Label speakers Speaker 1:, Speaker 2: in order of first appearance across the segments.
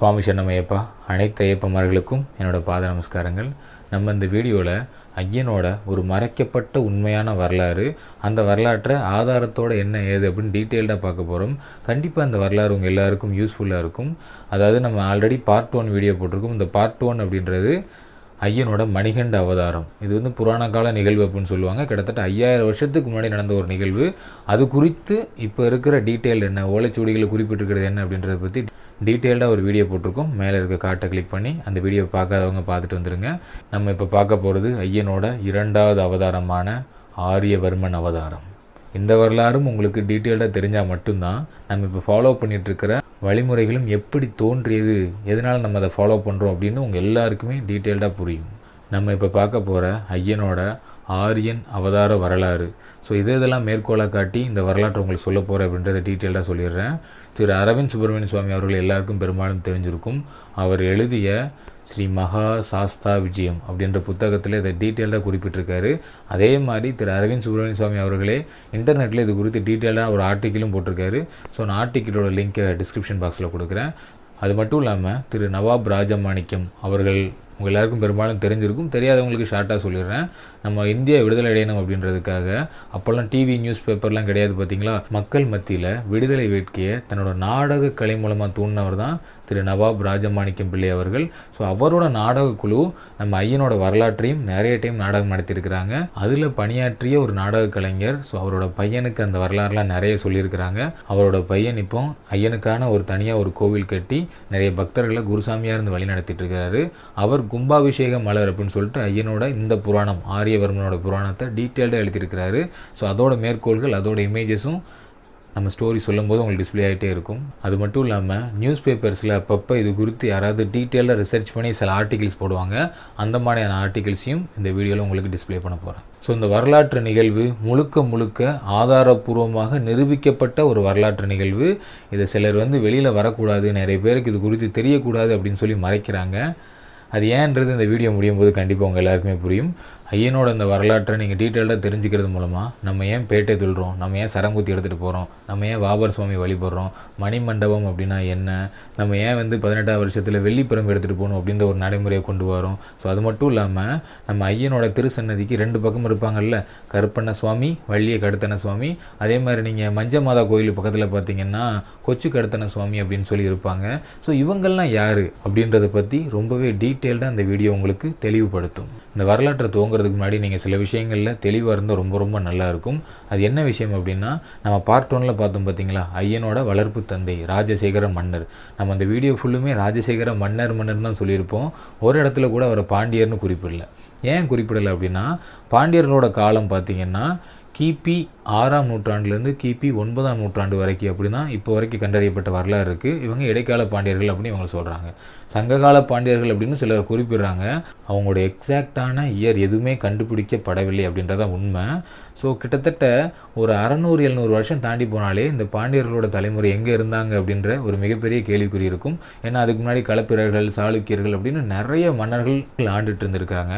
Speaker 1: சுவாமி சென்னமையப்பா ஐயப்பா அனைத்து ஐயப்பமார்களுக்கும் என்னோடய பாத நமஸ்காரங்கள் நம்ம இந்த வீடியோவில் ஐயனோட ஒரு மறைக்கப்பட்ட உண்மையான வரலாறு அந்த வரலாற்றை ஆதாரத்தோடு என்ன ஏது அப்படின்னு டீட்டெயில்டாக பார்க்க போகிறோம் கண்டிப்பாக அந்த வரலாறு உங்கள் எல்லாருக்கும் யூஸ்ஃபுல்லாக இருக்கும் அதாவது நம்ம ஆல்ரெடி பார்ட் ஒன் வீடியோ போட்டிருக்கோம் இந்த பார்ட் ஒன் அப்படின்றது ஐயனோட மணிகண்ட அவதாரம் இது வந்து புராண கால நிகழ்வு அப்படின்னு சொல்லுவாங்க கிட்டத்தட்ட ஐயாயிரம் வருஷத்துக்கு முன்னாடி நடந்த ஒரு நிகழ்வு அது குறித்து இப்போ இருக்கிற டீட்டெயில் என்ன ஓலைச்சுவடிகளை குறிப்பிட்டிருக்கிறது என்ன அப்படின்றத பற்றி டீட்டெயில்டாக ஒரு வீடியோ போட்டிருக்கோம் மேலே இருக்க காட்டை கிளிக் பண்ணி அந்த வீடியோ பார்க்காதவங்க பார்த்துட்டு வந்துடுங்க நம்ம இப்போ பார்க்க போகிறது ஐயனோட இரண்டாவது அவதாரமான ஆரியவர்மன் அவதாரம் இந்த வரலாறும் உங்களுக்கு டீட்டெயில்டாக தெரிஞ்சால் மட்டும்தான் நம்ம இப்போ ஃபாலோ பண்ணிகிட்ருக்கிற வழிமுறைகளும் எப்படி தோன்றியது எதனால் நம்ம அதை ஃபாலோ பண்ணுறோம் அப்படின்னு உங்கள் எல்லாருக்குமே டீட்டெயில்டாக புரியும் நம்ம இப்போ பார்க்க போகிற ஐயனோட ஆரியன் அவதார வரலாறு ஸோ இது இதெல்லாம் மேற்கோளாக காட்டி இந்த வரலாற்று உங்களுக்கு சொல்ல போகிறேன் அப்படின்றத டீட்டெயிலாக சொல்லிடுறேன் திரு அரவிந்த் சுப்பிரமணிய சுவாமி அவர்கள் எல்லாருக்கும் பெரும்பாலும் தெரிஞ்சிருக்கும் அவர் எழுதிய ஸ்ரீ மகா சாஸ்தா விஜயம் அப்படின்ற புத்தகத்தில் இதை டீட்டெயில்டாக குறிப்பிட்டிருக்காரு அதே மாதிரி திரு அரவிந்த் சுப்பிரமணிய சுவாமி அவர்களே இன்டர்நெட்டில் இது குறித்து டீட்டெயிலாக ஒரு ஆர்டிக்கிளும் போட்டிருக்காரு ஸோ நான் ஆர்டிக்கிளோட லிங்க்கை டிஸ்கிரிப்ஷன் பாக்ஸில் கொடுக்குறேன் அது மட்டும் இல்லாமல் திரு நவாப் ராஜமாணிக்கம் அவர்கள் உங்கள் எல்லாருக்கும் பெரும்பாலும் தெரிஞ்சிருக்கும் தெரியாதவங்களுக்கு ஷார்ட்டாக சொல்லிடுறேன் நம்ம இந்தியா விடுதலை அடையணும் அப்படின்றதுக்காக அப்போல்லாம் டிவி நியூஸ் பேப்பர்லாம் கிடையாது பார்த்தீங்களா மக்கள் மத்தியில் விடுதலை வேட்கையை தன்னோட நாடக கலை மூலமாக தூண்டினவர் தான் திரு நவாப் ராஜமாணிக்கம் பிள்ளை அவர்கள் ஸோ அவரோட நாடக குழு நம்ம ஐயனோட வரலாற்றையும் நிறைய டைம் நாடகம் நடத்தியிருக்கிறாங்க அதில் பணியாற்றிய ஒரு நாடக கலைஞர் ஸோ அவரோட பையனுக்கு அந்த வரலாறுலாம் நிறைய சொல்லியிருக்கிறாங்க அவரோட பையன் இப்போ ஐயனுக்கான ஒரு தனியாக ஒரு கோவில் கட்டி நிறைய பக்தர்களை குருசாமியாக இருந்து வழி நடத்திட்டு இருக்கிறாரு அவர் கும்பாபிஷேக மலர் அப்படின்னு சொல்லிட்டு ஐயனோட இந்த புராணம் ஆரிய ஆரியவர்மனோட புராணத்தை டீட்டெயில்டாக எழுதியிருக்கிறாரு ஸோ அதோட மேற்கோள்கள் அதோட இமேஜஸும் நம்ம ஸ்டோரி சொல்லும்போது உங்களுக்கு டிஸ்பிளே ஆகிட்டே இருக்கும் அது மட்டும் இல்லாமல் நியூஸ் பேப்பர்ஸில் அப்பப்போ இது குறித்து யாராவது டீட்டெயிலாக ரிசர்ச் பண்ணி சில ஆர்டிகிள்ஸ் போடுவாங்க அந்த மாதிரியான ஆர்டிகிள்ஸையும் இந்த வீடியோவில் உங்களுக்கு டிஸ்பிளே பண்ண போகிறேன் ஸோ இந்த வரலாற்று நிகழ்வு முழுக்க முழுக்க ஆதாரபூர்வமாக நிரூபிக்கப்பட்ட ஒரு வரலாற்று நிகழ்வு இதை சிலர் வந்து வெளியில் வரக்கூடாது நிறைய பேருக்கு இது குறித்து தெரியக்கூடாது அப்படின்னு சொல்லி மறைக்கிறாங்க அது ஏன்றது இந்த வீடியோ முடியும் போது கண்டிப்பாக உங்கள் எல்லாருக்குமே புரியும் ஐயனோட இந்த வரலாற்றை நீங்கள் டீட்டெயில்டாக தெரிஞ்சுக்கிறது மூலமாக நம்ம ஏன் பேட்டை துள்ளுறோம் நம்ம ஏன் சரங்குத்தி எடுத்துகிட்டு போகிறோம் நம்ம ஏன் வாபர் சுவாமி வழிபடுறோம் மண்டபம் அப்படின்னா என்ன நம்ம ஏன் வந்து பதினெட்டாம் வருஷத்தில் வெள்ளிப்புறம் எடுத்துகிட்டு போகணும் அப்படின்ற ஒரு நடைமுறையை கொண்டு வரோம் ஸோ அது மட்டும் இல்லாமல் நம்ம ஐயனோட திருச்சன்னதிக்கு ரெண்டு பக்கம் இருப்பாங்கல்ல கருப்பண்ண சுவாமி வள்ளிய கடுத்தன சுவாமி அதே மாதிரி நீங்கள் மஞ்ச மாதா கோயில் பக்கத்தில் பார்த்தீங்கன்னா கொச்சு கடுத்தன சுவாமி அப்படின்னு சொல்லி இருப்பாங்க ஸோ இவங்கள்லாம் யார் அப்படின்றத பற்றி ரொம்பவே டீட்டெயில்டாக அந்த வீடியோ உங்களுக்கு தெளிவுபடுத்தும் இந்த வரலாற்றை துவங்குற போகிறதுக்கு முன்னாடி நீங்கள் சில விஷயங்களில் தெளிவாக இருந்தால் ரொம்ப ரொம்ப நல்லாயிருக்கும் அது என்ன விஷயம் அப்படின்னா நம்ம பார்ட் ஒனில் பார்த்தோம் பார்த்தீங்களா ஐயனோட வளர்ப்பு தந்தை ராஜசேகர மன்னர் நம்ம அந்த வீடியோ ஃபுல்லுமே ராஜசேகர மன்னர் மன்னர் தான் சொல்லியிருப்போம் ஒரு இடத்துல கூட அவரை பாண்டியர்னு குறிப்பிடல ஏன் குறிப்பிடலை அப்படின்னா பாண்டியர்களோட காலம் பார்த்திங்கன்னா கிபி ஆறாம் நூற்றாண்டுலேருந்து கிபி ஒன்பதாம் நூற்றாண்டு வரைக்கும் அப்படி தான் இப்போ வரைக்கும் கண்டறியப்பட்ட வரலாறு இருக்குது இவங்க இடைக்கால பாண்டியர்கள் அப்படின்னு இவங்க சொல்கிறாங்க சங்ககால பாண்டியர்கள் அப்படின்னு சிலர் குறிப்பிடுறாங்க அவங்களோட எக்ஸாக்டான இயர் எதுவுமே கண்டுபிடிக்கப்படவில்லை அப்படின்றத உண்மை ஸோ கிட்டத்தட்ட ஒரு அறநூறு எழுநூறு வருஷம் தாண்டி போனாலே இந்த பாண்டியர்களோட தலைமுறை எங்கே இருந்தாங்க அப்படின்ற ஒரு மிகப்பெரிய கேள்விக்குறி இருக்கும் ஏன்னா அதுக்கு முன்னாடி களப்பிரர்கள் சாளுக்கியர்கள் அப்படின்னு நிறைய மன்னர்கள் ஆண்டுட்டு இருந்திருக்காங்க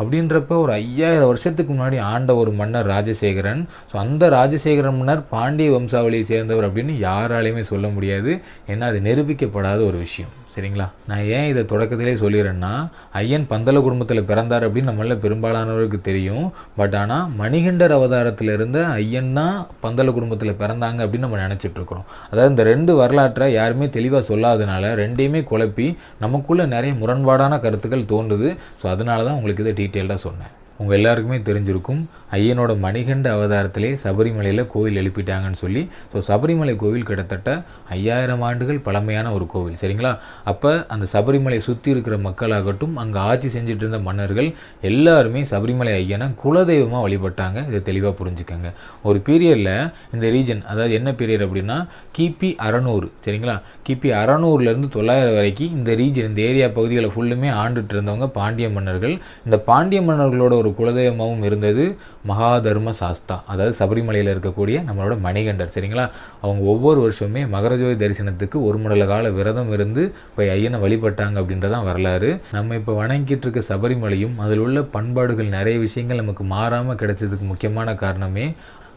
Speaker 1: அப்படின்றப்ப ஒரு ஐயாயிரம் வருஷத்துக்கு முன்னாடி ஆண்ட ஒரு மன்னர் ராஜசேகரன் ஸோ அந்த ராஜசேகரன் மன்னர் பாண்டிய வம்சாவளியை சேர்ந்தவர் அப்படின்னு யாராலையுமே சொல்ல முடியாது ஏன்னா அது நிரூபிக்கப்படாத ஒரு விஷயம் சரிங்களா நான் ஏன் இதை தொடக்கத்திலே சொல்லிடுறேன்னா ஐயன் பந்தல குடும்பத்தில் பிறந்தார் அப்படின்னு நம்மள பெரும்பாலானவருக்கு தெரியும் பட் ஆனால் மணிகண்டர் அவதாரத்தில் இருந்த ஐயன் தான் பந்தல குடும்பத்தில் பிறந்தாங்க அப்படின்னு நம்ம நினச்சிட்ருக்குறோம் அதாவது இந்த ரெண்டு வரலாற்றை யாருமே தெளிவாக சொல்லாதனால ரெண்டையுமே குழப்பி நமக்குள்ளே நிறைய முரண்பாடான கருத்துக்கள் தோன்றுது ஸோ அதனால தான் உங்களுக்கு இதை டீட்டெயில்டாக சொன்னேன் உங்கள் எல்லாருக்குமே தெரிஞ்சிருக்கும் ஐயனோட மணிகண்ட அவதாரத்திலே சபரிமலையில் கோவில் எழுப்பிட்டாங்கன்னு சொல்லி ஸோ சபரிமலை கோவில் கிட்டத்தட்ட ஐயாயிரம் ஆண்டுகள் பழமையான ஒரு கோவில் சரிங்களா அப்போ அந்த சபரிமலை சுற்றி இருக்கிற மக்களாகட்டும் அங்கே ஆட்சி செஞ்சுட்டு இருந்த மன்னர்கள் எல்லாருமே சபரிமலை ஐயனை குலதெய்வமாக வழிபட்டாங்க இதை தெளிவாக புரிஞ்சுக்கோங்க ஒரு பீரியடில் இந்த ரீஜன் அதாவது என்ன பீரியட் அப்படின்னா கிபி அறநூறு சரிங்களா கிபி அறநூறுலேருந்து தொள்ளாயிரம் வரைக்கும் இந்த ரீஜன் இந்த ஏரியா பகுதிகளை ஃபுல்லுமே ஆண்டுட்டு இருந்தவங்க பாண்டிய மன்னர்கள் இந்த பாண்டிய மன்னர்களோட ஒரு குலதெய்வமாகவும் இருந்தது மகாதர்ம சாஸ்தா அதாவது சபரிமலையில் இருக்கக்கூடிய நம்மளோட மணிகண்டர் சரிங்களா அவங்க ஒவ்வொரு வருஷமே மகரஜோதி தரிசனத்துக்கு ஒரு மண்டல கால விரதம் இருந்து போய் ஐயனை வழிபட்டாங்க அப்படின்றதான் வரலாறு நம்ம இப்போ வணங்கிட்டு இருக்க சபரிமலையும் அதில் உள்ள பண்பாடுகள் நிறைய விஷயங்கள் நமக்கு மாறாமல் கிடைச்சதுக்கு முக்கியமான காரணமே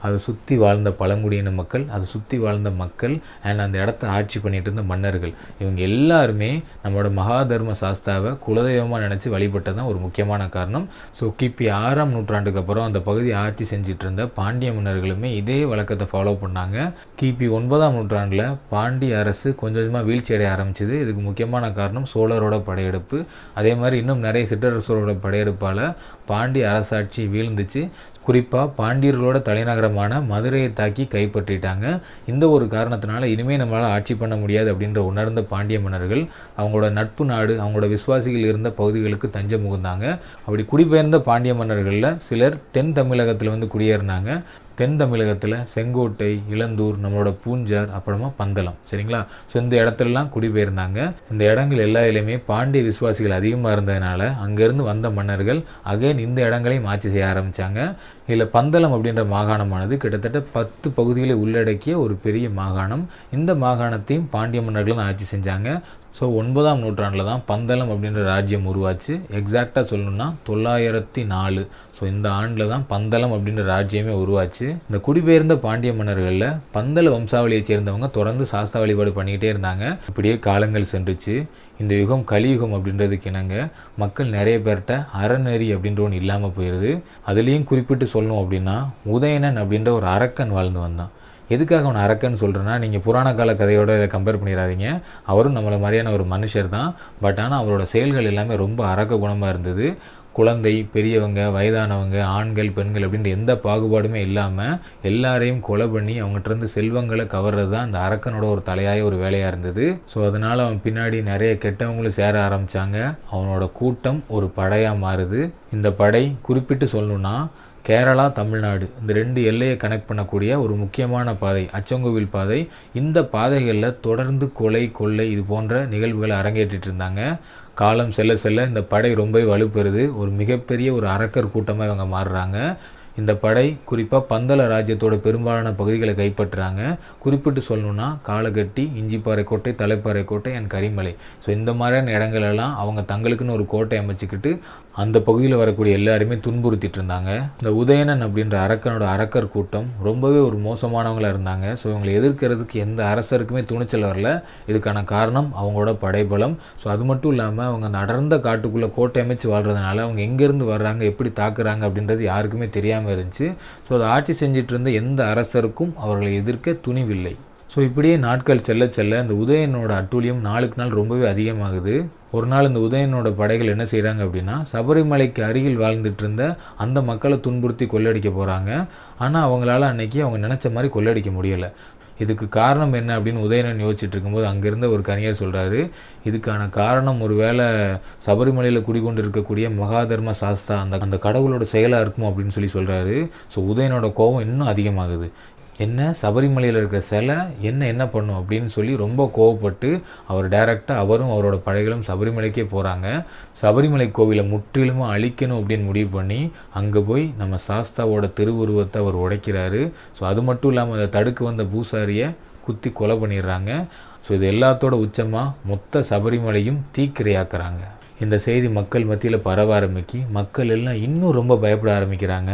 Speaker 1: அதை சுற்றி வாழ்ந்த பழங்குடியின மக்கள் அதை சுற்றி வாழ்ந்த மக்கள் அண்ட் அந்த இடத்த ஆட்சி பண்ணிகிட்டு இருந்த மன்னர்கள் இவங்க எல்லாருமே நம்மளோட மகாதர்ம சாஸ்தாவை குலதெய்வமாக நினச்சி வழிபட்டதான் ஒரு முக்கியமான காரணம் ஸோ கிபி ஆறாம் நூற்றாண்டுக்கு அப்புறம் அந்த பகுதி ஆட்சி செஞ்சிட்டு இருந்த பாண்டிய மன்னர்களுமே இதே வழக்கத்தை ஃபாலோ பண்ணாங்க கிபி ஒன்பதாம் நூற்றாண்டில் பாண்டிய அரசு கொஞ்சம் கொஞ்சமாக வீழ்ச்சி அடைய ஆரம்பிச்சது இதுக்கு முக்கியமான காரணம் சோழரோட படையெடுப்பு அதே மாதிரி இன்னும் நிறைய சிற்றரசரோட படையெடுப்பால் பாண்டிய அரசாட்சி வீழ்ந்துச்சு குறிப்பாக பாண்டியர்களோட தலைநகரமான மதுரையை தாக்கி கைப்பற்றிட்டாங்க இந்த ஒரு காரணத்தினால இனிமேல் நம்மளால் ஆட்சி பண்ண முடியாது அப்படின்ற உணர்ந்த பாண்டிய மன்னர்கள் அவங்களோட நட்பு நாடு அவங்களோட விசுவாசிகள் இருந்த பகுதிகளுக்கு தஞ்சம் புகுந்தாங்க அப்படி குடிபெயர்ந்த பாண்டிய மன்னர்களில் சிலர் தென் தமிழகத்தில் வந்து குடியேறினாங்க தென் தமிழகத்தில் செங்கோட்டை இளந்தூர் நம்மளோட பூஞ்சார் அப்புறமா பந்தளம் சரிங்களா ஸோ இந்த இடத்துலலாம் குடிபெயர்ந்தாங்க இந்த இடங்கள் எல்லா இடமே பாண்டிய விசுவாசிகள் அதிகமாக இருந்ததுனால அங்கேருந்து வந்த மன்னர்கள் அகைன் இந்த இடங்களையும் ஆட்சி செய்ய ஆரம்பித்தாங்க இதில் பந்தளம் அப்படின்ற மாகாணமானது கிட்டத்தட்ட பத்து பகுதிகளை உள்ளடக்கிய ஒரு பெரிய மாகாணம் இந்த மாகாணத்தையும் பாண்டிய மன்னர்களும் ஆட்சி செஞ்சாங்க ஸோ ஒன்பதாம் நூற்றாண்டில் தான் பந்தளம் அப்படின்ற ராஜ்யம் உருவாச்சு எக்ஸாக்டாக சொல்லணும்னா தொள்ளாயிரத்தி நாலு ஸோ இந்த ஆண்டில் தான் பந்தளம் அப்படின்ற ராஜ்யமே உருவாச்சு இந்த குடிபெயர்ந்த பாண்டிய மன்னர்களில் பந்தள வம்சாவளியைச் சேர்ந்தவங்க தொடர்ந்து சாஸ்த வழிபாடு பண்ணிக்கிட்டே இருந்தாங்க இப்படியே காலங்கள் சென்றுச்சு இந்த யுகம் கலியுகம் அப்படின்றதுக்கு இணங்க மக்கள் நிறைய பேர்கிட்ட அறநெறி அப்படின்ற ஒன்று இல்லாமல் போயிடுது அதுலேயும் குறிப்பிட்டு சொல்லணும் அப்படின்னா உதயணன் அப்படின்ற ஒரு அரக்கன் வாழ்ந்து வந்தான் எதுக்காக அவனை அரக்கன்னு சொல்கிறேன்னா நீங்கள் புராண கால கதையோட இதை கம்பேர் பண்ணிடாதீங்க அவரும் நம்மளை மாதிரியான ஒரு மனுஷர் தான் பட் ஆனால் அவரோட செயல்கள் எல்லாமே ரொம்ப அரக்க குணமாக இருந்தது குழந்தை பெரியவங்க வயதானவங்க ஆண்கள் பெண்கள் அப்படின்ற எந்த பாகுபாடுமே இல்லாமல் எல்லாரையும் கொலை பண்ணி அவங்ககிட்டருந்து செல்வங்களை கவர்றது தான் அந்த அரக்கனோட ஒரு தலையாய ஒரு வேலையாக இருந்தது ஸோ அதனால் அவன் பின்னாடி நிறைய கெட்டவங்களும் சேர ஆரம்பித்தாங்க அவனோட கூட்டம் ஒரு படையாக மாறுது இந்த படை குறிப்பிட்டு சொல்லணுன்னா கேரளா தமிழ்நாடு இந்த ரெண்டு எல்லையை கனெக்ட் பண்ணக்கூடிய ஒரு முக்கியமான பாதை அச்சங்கோவில் பாதை இந்த பாதைகளில் தொடர்ந்து கொலை கொள்ளை இது போன்ற நிகழ்வுகளை அரங்கேற்றிட்டு இருந்தாங்க காலம் செல்ல செல்ல இந்த படை ரொம்ப வலுப்பெறுது ஒரு மிகப்பெரிய ஒரு அரக்கர் கூட்டமாக இவங்க மாறுறாங்க இந்த படை குறிப்பாக பந்தள ராஜ்யத்தோட பெரும்பாலான பகுதிகளை கைப்பற்றுறாங்க குறிப்பிட்டு சொல்லணும்னா காலகட்டி இஞ்சிப்பாறை கோட்டை தலைப்பாறை கோட்டை அண்ட் கரிமலை ஸோ இந்த மாதிரியான இடங்களெல்லாம் அவங்க தங்களுக்குன்னு ஒரு கோட்டை அமைச்சிக்கிட்டு அந்த பகுதியில் வரக்கூடிய எல்லாருமே துன்புறுத்திட்டு இருந்தாங்க இந்த உதயணன் அப்படின்ற அரக்கனோட அரக்கர் கூட்டம் ரொம்பவே ஒரு மோசமானவங்களாக இருந்தாங்க ஸோ இவங்களை எதிர்க்கிறதுக்கு எந்த அரசருக்குமே துணிச்சல் வரல இதுக்கான காரணம் அவங்களோட படைபலம் ஸோ அது மட்டும் இல்லாமல் அவங்க அந்த அடர்ந்த காட்டுக்குள்ளே கோட்டை அமைச்சு வாழ்கிறதுனால அவங்க எங்கேருந்து வர்றாங்க எப்படி தாக்குறாங்க அப்படின்றது யாருக்குமே தெரியாமல் முடியாமல் இருந்துச்சு ஸோ அதை ஆட்சி செஞ்சிட்டு இருந்த எந்த அரசருக்கும் அவர்களை எதிர்க்க துணிவில்லை ஸோ இப்படியே நாட்கள் செல்ல செல்ல இந்த உதயனோட அட்டூழியம் நாளுக்கு நாள் ரொம்பவே அதிகமாகுது ஒரு நாள் இந்த உதயனோட படைகள் என்ன செய்கிறாங்க அப்படின்னா சபரிமலைக்கு அருகில் வாழ்ந்துட்டு இருந்த அந்த மக்களை துன்புறுத்தி கொள்ளடிக்க போகிறாங்க ஆனால் அவங்களால அன்னைக்கு அவங்க நினச்ச மாதிரி கொள்ளடிக்க முடியலை இதுக்கு காரணம் என்ன அப்படின்னு உதயணன் யோசிச்சுட்டு இருக்கும்போது அங்கிருந்த ஒரு கணியர் சொல்கிறாரு இதுக்கான காரணம் ஒரு வேளை சபரிமலையில் குடிகொண்டு இருக்கக்கூடிய மகாதர்ம சாஸ்தா அந்த அந்த கடவுளோட செயலாக இருக்கும் அப்படின்னு சொல்லி சொல்கிறாரு ஸோ உதயனோட கோபம் இன்னும் அதிகமாகுது என்ன சபரிமலையில் இருக்கிற சிலை என்ன என்ன பண்ணும் அப்படின்னு சொல்லி ரொம்ப கோவப்பட்டு அவர் டைரெக்டாக அவரும் அவரோட படைகளும் சபரிமலைக்கே போகிறாங்க சபரிமலை கோவிலை முற்றிலுமா அழிக்கணும் அப்படின்னு முடிவு பண்ணி அங்கே போய் நம்ம சாஸ்தாவோட திருவுருவத்தை அவர் உடைக்கிறாரு ஸோ அது மட்டும் இல்லாமல் அதை தடுக்க வந்த பூசாரியை குத்தி கொலை பண்ணிடுறாங்க ஸோ இது எல்லாத்தோட உச்சமாக மொத்த சபரிமலையும் தீக்கிரையாக்குறாங்க இந்த செய்தி மக்கள் மத்தியில் பரவ ஆரம்பிக்கி மக்கள் எல்லாம் இன்னும் ரொம்ப பயப்பட ஆரம்பிக்கிறாங்க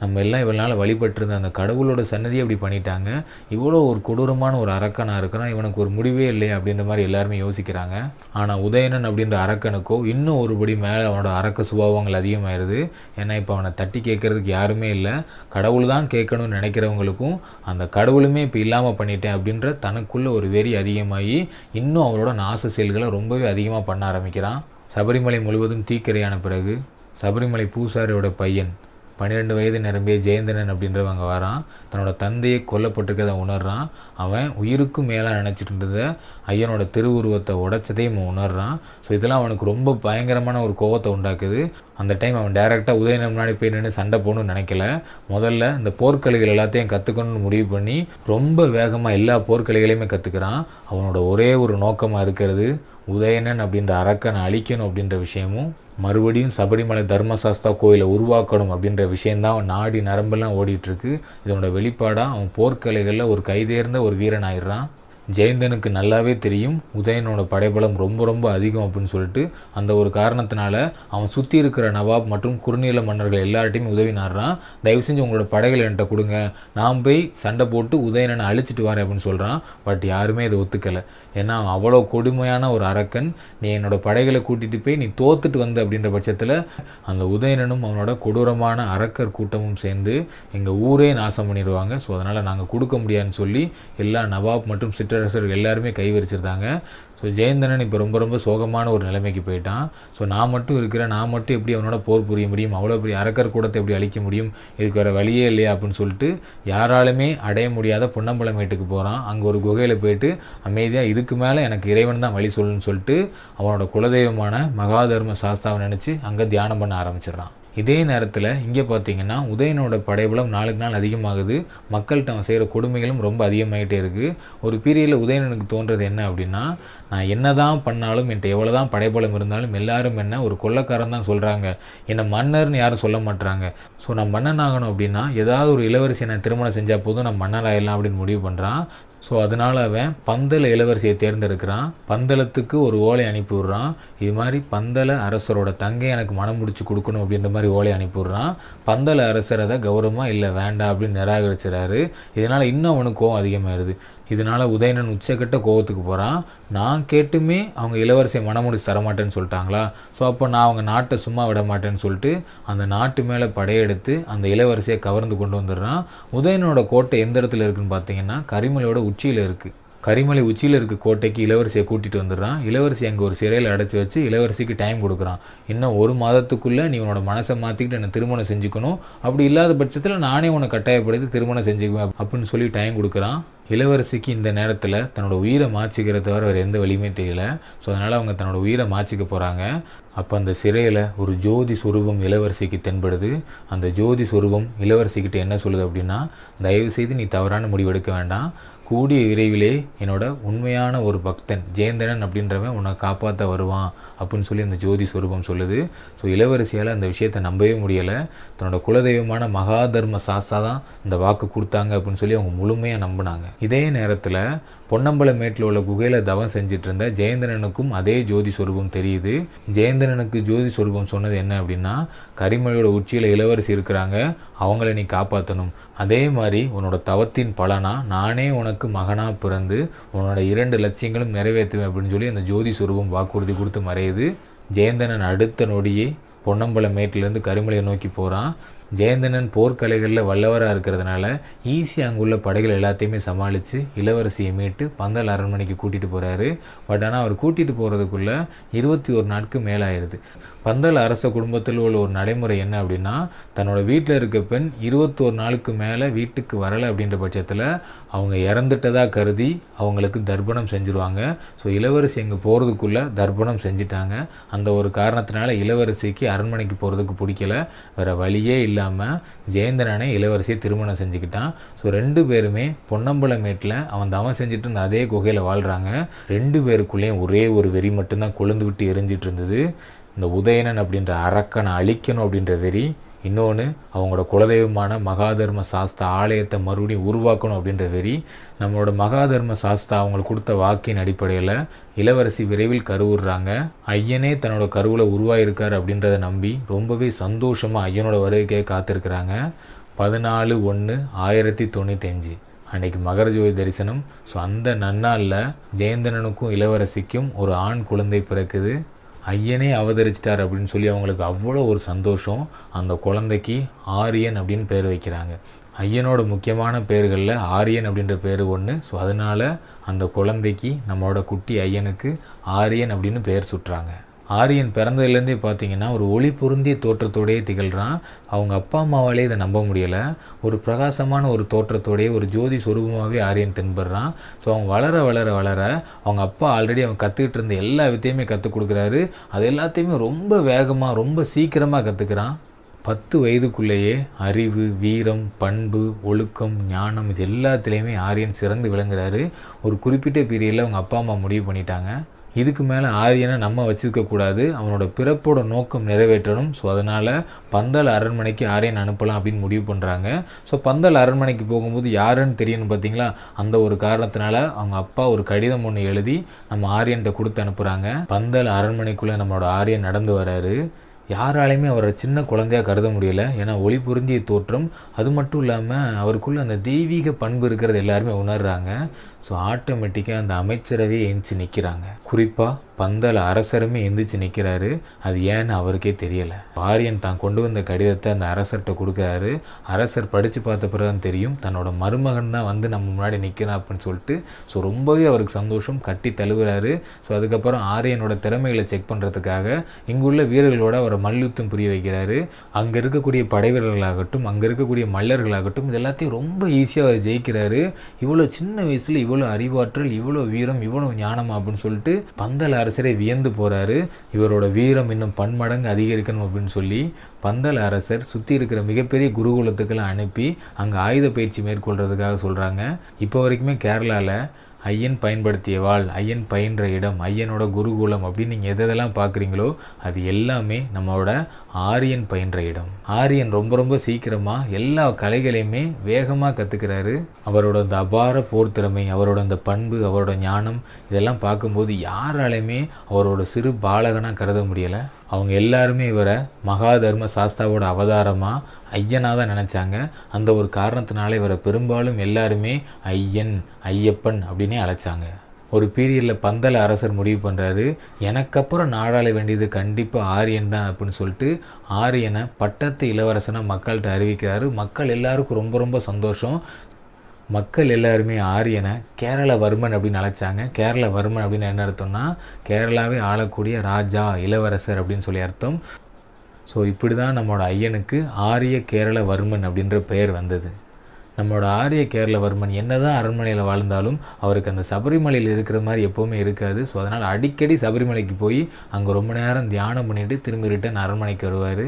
Speaker 1: நம்ம எல்லாம் இவ்வளோ நாள் வழிபட்டிருந்த அந்த கடவுளோட சன்னதியை அப்படி பண்ணிட்டாங்க இவ்வளோ ஒரு கொடூரமான ஒரு அரக்கனாக இருக்கிறான் இவனுக்கு ஒரு முடிவே இல்லை அப்படின்ற மாதிரி எல்லாருமே யோசிக்கிறாங்க ஆனால் உதயணன் அப்படின்ற அரக்கனுக்கோ இன்னும் ஒருபடி மேலே அவனோட அரக்க சுபாவங்கள் அதிகமாயிருது ஏன்னா இப்போ அவனை தட்டி கேட்கறதுக்கு யாருமே இல்லை கடவுள் தான் கேட்கணும்னு நினைக்கிறவங்களுக்கும் அந்த கடவுளுமே இப்போ இல்லாமல் பண்ணிட்டேன் அப்படின்ற தனக்குள்ளே ஒரு வெறி அதிகமாகி இன்னும் அவனோட நாச செயல்களை ரொம்பவே அதிகமாக பண்ண ஆரம்பிக்கிறான் சபரிமலை முழுவதும் தீக்கிரையான பிறகு சபரிமலை பூசாரியோட பையன் பன்னிரெண்டு வயது நிரம்பிய ஜெயந்திரன் அப்படின்றவங்க வரான் தன்னோட தந்தையை கொல்லப்பட்டிருக்கிறத உணர்றான் அவன் உயிருக்கும் மேலாக நினச்சிட்டு இருந்தத ஐயனோட திருவுருவத்தை உடைச்சதையும் உணர்றான் ஸோ இதெல்லாம் அவனுக்கு ரொம்ப பயங்கரமான ஒரு கோவத்தை உண்டாக்குது அந்த டைம் அவன் டேரெக்டாக உதயன முன்னாடி போய் நின்று சண்டை போகணும்னு நினைக்கல முதல்ல இந்த போர்க்கலைகள் எல்லாத்தையும் கற்றுக்கணும்னு முடிவு பண்ணி ரொம்ப வேகமாக எல்லா போர்க்கலைகளையுமே கற்றுக்கிறான் அவனோட ஒரே ஒரு நோக்கமாக இருக்கிறது உதயணன் அப்படின்ற அரக்கனை அழிக்கணும் அப்படின்ற விஷயமும் மறுபடியும் சபரிமலை தர்மசாஸ்தா கோயிலை உருவாக்கணும் அப்படின்ற விஷயந்தான் அவன் நாடி நரம்பெல்லாம் ஓடிட்டுருக்கு இதனோட வெளிப்பாடாக அவன் போர்க்கலைகளில் ஒரு கைதேர்ந்த ஒரு வீரன் ஆயிடுறான் ஜெயந்தனுக்கு நல்லாவே தெரியும் உதயனோட படைபலம் ரொம்ப ரொம்ப அதிகம் அப்படின்னு சொல்லிட்டு அந்த ஒரு காரணத்தினால அவன் சுற்றி இருக்கிற நவாப் மற்றும் குறுநில மன்னர்கள் எல்லார்ட்டையும் உதவினாடுறான் தயவு செஞ்சு உங்களோட படைகள் என்கிட்ட கொடுங்க நான் போய் சண்டை போட்டு உதயனனை அழிச்சிட்டு வரேன் அப்படின்னு சொல்கிறான் பட் யாருமே இதை ஒத்துக்கலை ஏன்னா அவன் அவ்வளோ கொடுமையான ஒரு அரக்கன் நீ என்னோட படைகளை கூட்டிகிட்டு போய் நீ தோத்துட்டு வந்த அப்படின்ற பட்சத்தில் அந்த உதயணனும் அவனோட கொடூரமான அரக்கர் கூட்டமும் சேர்ந்து எங்கள் ஊரே நாசம் பண்ணிடுவாங்க ஸோ அதனால் நாங்கள் கொடுக்க முடியாதுன்னு சொல்லி எல்லா நவாப் மற்றும் சிற்றரசர்கள் எல்லாருமே கைவரிச்சிருந்தாங்க ஸோ ஜெயந்தனன் இப்போ ரொம்ப ரொம்ப சோகமான ஒரு நிலைமைக்கு போயிட்டான் ஸோ நான் மட்டும் இருக்கிறேன் நான் மட்டும் எப்படி அவனோட போர் புரிய முடியும் அவ்வளோ பெரிய அறக்கர் கூடத்தை எப்படி அழிக்க முடியும் இதுக்கு வேறு வழியே இல்லையா அப்படின்னு சொல்லிட்டு யாராலுமே அடைய முடியாத பொன்னம்பலமேட்டுக்கு போகிறான் அங்கே ஒரு குகையில் போயிட்டு அமைதியாக இதுக்கு மேலே எனக்கு இறைவன் தான் வழி சொல்லுன்னு சொல்லிட்டு அவனோட குலதெய்வமான மகாதர்ம சாஸ்தாவை நினச்சி அங்கே தியானம் பண்ண ஆரம்பிச்சிடுறான் இதே நேரத்தில் இங்கே பார்த்தீங்கன்னா உதயனோட படைபலம் நாளுக்கு நாள் அதிகமாகுது மக்கள்கிட்ட அவன் செய்கிற கொடுமைகளும் ரொம்ப அதிகமாகிட்டே இருக்குது ஒரு பீரியடில் உதயனனுக்கு தோன்றது என்ன அப்படின்னா நான் என்ன தான் பண்ணாலும் என்கிட்ட எவ்வளோ தான் படைபலம் இருந்தாலும் எல்லாரும் என்ன ஒரு கொள்ளக்காரன் தான் சொல்கிறாங்க என்னை மன்னர்னு யாரும் சொல்ல மாட்டுறாங்க ஸோ நான் மன்னன் ஆகணும் அப்படின்னா ஏதாவது ஒரு இளவரசி என்னை திருமணம் செஞ்சால் போதும் நான் மன்னர் ஆகிடலாம் அப்படின்னு முடிவு பண்ணுறான் ஸோ அதனால் அவன் பந்தல இளவரசியை தேர்ந்தெடுக்கிறான் பந்தளத்துக்கு ஒரு ஓலை அனுப்பிவிடுறான் இது மாதிரி பந்தல அரசரோட தங்கை எனக்கு மனம் முடிச்சு கொடுக்கணும் அப்படின்ற மாதிரி ஓலை அனுப்பிவிடுறான் பந்தல அரசரை தான் கௌரவமாக இல்லை வேண்டாம் அப்படின்னு நிராகரிச்சிடாரு இதனால் இன்னும் அவனுக்கு கோவம் அதிகமாகிடுது இதனால் உதயணன் உச்சக்கிட்ட கோவத்துக்கு போகிறான் நான் கேட்டுமே அவங்க இளவரசை மனமுடிச்சு தரமாட்டேன்னு சொல்லிட்டாங்களா ஸோ அப்போ நான் அவங்க நாட்டை சும்மா விட மாட்டேன்னு சொல்லிட்டு அந்த நாட்டு மேலே படையெடுத்து அந்த இளவரசியை கவர்ந்து கொண்டு வந்துடுறான் உதயனோட கோட்டை எந்த இடத்துல இருக்குதுன்னு பார்த்தீங்கன்னா கரிமலையோட உச்சியில் இருக்குது கரிமலை உச்சியில் இருக்க கோட்டைக்கு இளவரசியை கூட்டிகிட்டு வந்துடுறான் இளவரசி அங்கே ஒரு சிறையில் அடைச்சி வச்சு இளவரசிக்கு டைம் கொடுக்குறான் இன்னும் ஒரு மாதத்துக்குள்ளே நீ உனோட மனசை மாற்றிக்கிட்டு என்னை திருமணம் செஞ்சுக்கணும் அப்படி இல்லாத பட்சத்தில் நானே உன்னை கட்டாயப்படுத்தி திருமணம் செஞ்சுக்குவேன் அப்படின்னு சொல்லி டைம் கொடுக்குறான் இளவரசிக்கு இந்த நேரத்தில் தன்னோட உயிரை மாச்சிக்கிறத தவிர வேறு எந்த வழியுமே தெரியல ஸோ அதனால் அவங்க தன்னோட உயிரை மாச்சிக்க போகிறாங்க அப்போ அந்த சிறையில் ஒரு ஜோதி சுரூபம் இளவரசிக்கு தென்படுது அந்த ஜோதி சுரூபம் இளவரசிக்கிட்ட என்ன சொல்லுது அப்படின்னா தயவுசெய்து நீ தவறான முடிவெடுக்க வேண்டாம் கூடிய விரைவிலே என்னோட உண்மையான ஒரு பக்தன் ஜெயந்தனன் அப்படின்றவன் உன்னை காப்பாற்ற வருவான் அப்படின்னு சொல்லி அந்த ஜோதி ஸ்வரூபம் சொல்லுது ஸோ இளவரசியால் அந்த விஷயத்தை நம்பவே முடியலை தன்னோட குலதெய்வமான மகாதர்ம சாஸ்தா தான் இந்த வாக்கு கொடுத்தாங்க அப்படின்னு சொல்லி அவங்க முழுமையாக நம்பினாங்க இதே நேரத்தில் பொன்னம்பலமேட்டில் உள்ள குகையில் தவம் செஞ்சுட்டு இருந்த ஜெயந்திரனுக்கும் அதே ஜோதி சொரூபம் தெரியுது ஜெயந்திரனுக்கு ஜோதி சொரூபம் சொன்னது என்ன அப்படின்னா கரிமலையோட உச்சியில் இளவரசி இருக்கிறாங்க அவங்கள நீ காப்பாற்றணும் அதே மாதிரி உன்னோட தவத்தின் பலனாக நானே உனக்கு மகனாக பிறந்து உன்னோட இரண்டு லட்சியங்களும் நிறைவேற்றுவேன் அப்படின்னு சொல்லி அந்த ஜோதி சுரூபம் வாக்குறுதி கொடுத்து மறை பாயுது ஜெயந்தனன் அடுத்த நொடியே பொன்னம்பல மேட்டிலேருந்து கருமலையை நோக்கி போகிறான் ஜெயந்தனன் போர்க்கலைகளில் வல்லவராக இருக்கிறதுனால ஈஸியாக அங்குள்ள படைகள் எல்லாத்தையுமே சமாளித்து இளவரசியை மீட்டு பந்தல் அரண்மனைக்கு கூட்டிகிட்டு போகிறாரு பட் ஆனால் அவர் கூட்டிகிட்டு போகிறதுக்குள்ளே இருபத்தி ஒரு நாட்கு மேலாயிடுது பந்தல் அரச குடும்பத்தில் உள்ள ஒரு நடைமுறை என்ன அப்படின்னா தன்னோட வீட்டில் இருக்க பெண் இருபத்தோரு நாளுக்கு மேலே வீட்டுக்கு வரலை அப்படின்ற பட்சத்தில் அவங்க இறந்துட்டதாக கருதி அவங்களுக்கு தர்ப்பணம் செஞ்சுருவாங்க ஸோ இளவரசி இங்கே போகிறதுக்குள்ளே தர்ப்பணம் செஞ்சிட்டாங்க அந்த ஒரு காரணத்தினால இளவரசிக்கு அரண்மனைக்கு போகிறதுக்கு பிடிக்கல வேறு வழியே இல்லாமல் ஜெயந்தனனை இளவரசியை திருமணம் செஞ்சுக்கிட்டான் ஸோ ரெண்டு பேருமே பொன்னம்பலமேட்டில் அவன் தவம் செஞ்சுட்டு இருந்த அதே குகையில் வாழ்கிறாங்க ரெண்டு பேருக்குள்ளேயும் ஒரே ஒரு வெறி மட்டும்தான் கொழுந்து விட்டு எரிஞ்சிட்டு இருந்தது இந்த உதயணன் அப்படின்ற அரக்கனை அழிக்கணும் அப்படின்ற வெறி இன்னொன்று அவங்களோட குலதெய்வமான மகாதர்ம சாஸ்தா ஆலயத்தை மறுபடியும் உருவாக்கணும் அப்படின்ற வெறி நம்மளோட மகாதர்ம சாஸ்தா அவங்களுக்கு கொடுத்த வாக்கின் அடிப்படையில் இளவரசி விரைவில் கருவுடுறாங்க ஐயனே தன்னோட கருவில் உருவாயிருக்கார் அப்படின்றத நம்பி ரொம்பவே சந்தோஷமாக ஐயனோட வருகைக்கே காத்திருக்கிறாங்க பதினாலு ஒன்று ஆயிரத்தி அஞ்சு அன்னைக்கு மகரஜோதி தரிசனம் ஸோ அந்த நன்னாளில் ஜெயந்தனனுக்கும் இளவரசிக்கும் ஒரு ஆண் குழந்தை பிறக்குது ஐயனே அவதரிச்சிட்டார் அப்படின்னு சொல்லி அவங்களுக்கு அவ்வளோ ஒரு சந்தோஷம் அந்த குழந்தைக்கு ஆரியன் அப்படின்னு பேர் வைக்கிறாங்க ஐயனோட முக்கியமான பேர்களில் ஆரியன் அப்படின்ற பேர் ஒன்று ஸோ அதனால் அந்த குழந்தைக்கு நம்மளோட குட்டி ஐயனுக்கு ஆரியன் அப்படின்னு பேர் சுட்டுறாங்க ஆரியன் பிறந்ததுலேருந்தே பார்த்தீங்கன்னா ஒரு ஒளி பொருந்திய தோற்றத்தோடையே திகழ்கிறான் அவங்க அப்பா அம்மாவாலே இதை நம்ப முடியலை ஒரு பிரகாசமான ஒரு தோற்றத்தோடையே ஒரு ஜோதி சுரூபமாகவே ஆரியன் தென்படுறான் ஸோ அவங்க வளர வளர வளர அவங்க அப்பா ஆல்ரெடி அவன் கற்றுக்கிட்டு இருந்த எல்லா வித்தையுமே கற்றுக் கொடுக்குறாரு அது எல்லாத்தையுமே ரொம்ப வேகமாக ரொம்ப சீக்கிரமாக கற்றுக்கிறான் பத்து வயதுக்குள்ளேயே அறிவு வீரம் பண்பு ஒழுக்கம் ஞானம் இது எல்லாத்துலேயுமே ஆரியன் சிறந்து விளங்குறாரு ஒரு குறிப்பிட்ட பீரியடில் அவங்க அப்பா அம்மா முடிவு பண்ணிட்டாங்க இதுக்கு மேலே ஆரியனை நம்ம வச்சுருக்கக்கூடாது அவனோட பிறப்போட நோக்கம் நிறைவேற்றணும் ஸோ அதனால் பந்தல் அரண்மனைக்கு ஆரியன் அனுப்பலாம் அப்படின்னு முடிவு பண்ணுறாங்க ஸோ பந்தல் அரண்மனைக்கு போகும்போது யாருன்னு தெரியணும் பார்த்தீங்களா அந்த ஒரு காரணத்தினால அவங்க அப்பா ஒரு கடிதம் ஒன்று எழுதி நம்ம ஆரியன்கிட்ட கொடுத்து அனுப்புகிறாங்க பந்தல் அரண்மனைக்குள்ளே நம்மளோட ஆரியன் நடந்து வராரு யாராலையுமே அவரை சின்ன குழந்தையாக கருத முடியல ஏன்னா ஒளி பொருந்திய தோற்றம் அது மட்டும் இல்லாமல் அவருக்குள்ளே அந்த தெய்வீக பண்பு இருக்கிறது எல்லாருமே உணர்கிறாங்க ஸோ ஆட்டோமேட்டிக்காக அந்த அமைச்சரவையே எழுந்துச்சு நிற்கிறாங்க குறிப்பாக பந்தல் அரசருமே எந்திரிச்சு நிற்கிறாரு அது ஏன்னு அவருக்கே தெரியலை ஆரியன் தான் கொண்டு வந்த கடிதத்தை அந்த அரசர்கிட்ட கொடுக்குறாரு அரசர் படித்து பார்த்த பிறகு தெரியும் தன்னோட மருமகன் தான் வந்து நம்ம முன்னாடி நிற்கிறான் அப்படின்னு சொல்லிட்டு ஸோ ரொம்பவே அவருக்கு சந்தோஷம் கட்டி தழுவுறாரு ஸோ அதுக்கப்புறம் ஆரியனோட திறமைகளை செக் பண்ணுறதுக்காக இங்குள்ள வீரர்களோட அவரை மல்யுத்தம் புரிய வைக்கிறாரு அங்கே இருக்கக்கூடிய படை வீரர்களாகட்டும் அங்கே இருக்கக்கூடிய மல்லர்களாகட்டும் இது எல்லாத்தையும் ரொம்ப ஈஸியாக அவர் ஜெயிக்கிறாரு இவ்வளோ சின்ன வயசில் இவ்வளோ அறிவாற்றல் இவ்வளோ வீரம் இவ்வளோ ஞானம் அப்படின்னு சொல்லிட்டு பந்தல் அரசரே வியந்து போகிறாரு இவரோட வீரம் இன்னும் பன்மடங்கு அதிகரிக்கணும் அப்படின்னு சொல்லி பந்தல் அரசர் சுற்றி இருக்கிற மிகப்பெரிய குருகுலத்துக்கெல்லாம் அனுப்பி அங்கே ஆயுத பயிற்சி மேற்கொள்கிறதுக்காக சொல்கிறாங்க இப்போ வரைக்குமே கேரளாவில் ஐயன் பயன்படுத்திய வாழ் ஐயன் பயின்ற இடம் ஐயனோட குருகுலம் அப்படின்னு நீங்கள் எதெல்லாம் பார்க்குறீங்களோ அது எல்லாமே நம்மளோட ஆரியன் பயின்ற இடம் ஆரியன் ரொம்ப ரொம்ப சீக்கிரமாக எல்லா கலைகளையுமே வேகமாக கற்றுக்கிறாரு அவரோட அந்த அபார போர் திறமை அவரோட அந்த பண்பு அவரோட ஞானம் இதெல்லாம் பார்க்கும்போது யாராலையுமே அவரோட சிறு பாலகனாக கருத முடியலை அவங்க எல்லாருமே இவரை மகா தர்ம சாஸ்தாவோட அவதாரமாக ஐயனாக தான் நினச்சாங்க அந்த ஒரு காரணத்தினால இவரை பெரும்பாலும் எல்லாருமே ஐயன் ஐயப்பன் அப்படின்னே அழைச்சாங்க ஒரு பீரியடில் பந்தல அரசர் முடிவு பண்ணுறாரு எனக்கப்புறம் நாடாள வேண்டியது கண்டிப்பாக ஆரியன் தான் அப்படின்னு சொல்லிட்டு ஆரியனை பட்டத்து இளவரசனை மக்கள்கிட்ட அறிவிக்கிறாரு மக்கள் எல்லாருக்கும் ரொம்ப ரொம்ப சந்தோஷம் மக்கள் எல்லாருமே ஆரியனை கேரளவர்மன் அப்படின்னு அழைச்சாங்க கேரளவர்மன் அப்படின்னு என்ன அர்த்தம்னா கேரளாவே ஆளக்கூடிய ராஜா இளவரசர் அப்படின்னு சொல்லி அர்த்தம் ஸோ இப்படி தான் நம்மளோட ஐயனுக்கு ஆரிய கேரளவர்மன் அப்படின்ற பெயர் வந்தது நம்மளோட ஆரிய கேரளவர்மன் என்ன தான் அரண்மனையில் வாழ்ந்தாலும் அவருக்கு அந்த சபரிமலையில் இருக்கிற மாதிரி எப்போவுமே இருக்காது ஸோ அதனால் அடிக்கடி சபரிமலைக்கு போய் அங்கே ரொம்ப நேரம் தியானம் பண்ணிவிட்டு திரும்பி ரிட்டன் அரண்மனைக்கு வருவார்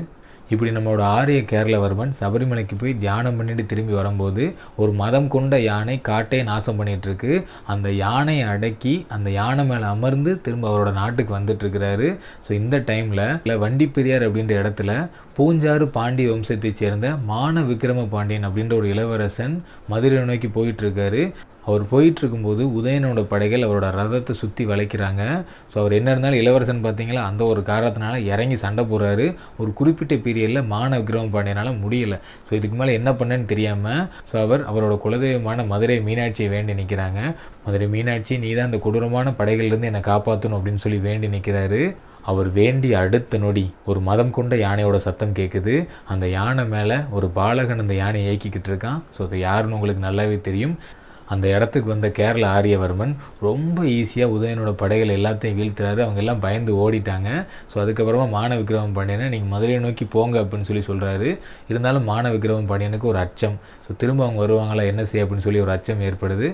Speaker 1: இப்படி நம்மளோட ஆரிய கேரளவர்மன் சபரிமலைக்கு போய் தியானம் பண்ணிட்டு திரும்பி வரும்போது ஒரு மதம் கொண்ட யானை காட்டே நாசம் இருக்கு அந்த யானையை அடக்கி அந்த யானை மேலே அமர்ந்து திரும்ப அவரோட நாட்டுக்கு இருக்கிறாரு ஸோ இந்த டைமில் இல்லை வண்டி பெரியார் அப்படின்ற இடத்துல பூஞ்சாறு பாண்டி வம்சத்தைச் சேர்ந்த மான விக்ரம பாண்டியன் அப்படின்ற ஒரு இளவரசன் மதுரை நோக்கி போயிட்டுருக்காரு அவர் போயிட்டுருக்கும்போது உதயனோட படைகள் அவரோட ரதத்தை சுற்றி வளைக்கிறாங்க ஸோ அவர் என்ன இருந்தாலும் இளவரசன் பார்த்தீங்களா அந்த ஒரு காரணத்தினால இறங்கி சண்டை போடுறாரு ஒரு குறிப்பிட்ட பீரியடில் மான விக்ரம பாண்டியனால் முடியலை ஸோ இதுக்கு மேலே என்ன பண்ணேன்னு தெரியாமல் ஸோ அவர் அவரோட குலதெய்வமான மதுரை மீனாட்சியை வேண்டி நிற்கிறாங்க மதுரை மீனாட்சி நீ தான் அந்த கொடூரமான படைகள்லேருந்து என்னை காப்பாற்றணும் அப்படின்னு சொல்லி வேண்டி நிற்கிறாரு அவர் வேண்டி அடுத்த நொடி ஒரு மதம் கொண்ட யானையோட சத்தம் கேட்குது அந்த யானை மேலே ஒரு பாலகன் அந்த யானையை இயக்கிக்கிட்டு இருக்கான் ஸோ அது யாருன்னு உங்களுக்கு நல்லாவே தெரியும் அந்த இடத்துக்கு வந்த கேரள ஆரியவர்மன் ரொம்ப ஈஸியாக உதயனோட படைகள் எல்லாத்தையும் வீழ்த்துறாரு அவங்க எல்லாம் பயந்து ஓடிட்டாங்க ஸோ அதுக்கப்புறமா மான விக்ரமம் பாண்டியனை நீங்கள் மதுரையை நோக்கி போங்க அப்படின்னு சொல்லி சொல்கிறாரு இருந்தாலும் மான விக்ரமம் பாண்டியனுக்கு ஒரு அச்சம் ஸோ திரும்ப அவங்க வருவாங்களா என்ன செய்ய அப்படின்னு சொல்லி ஒரு அச்சம் ஏற்படுது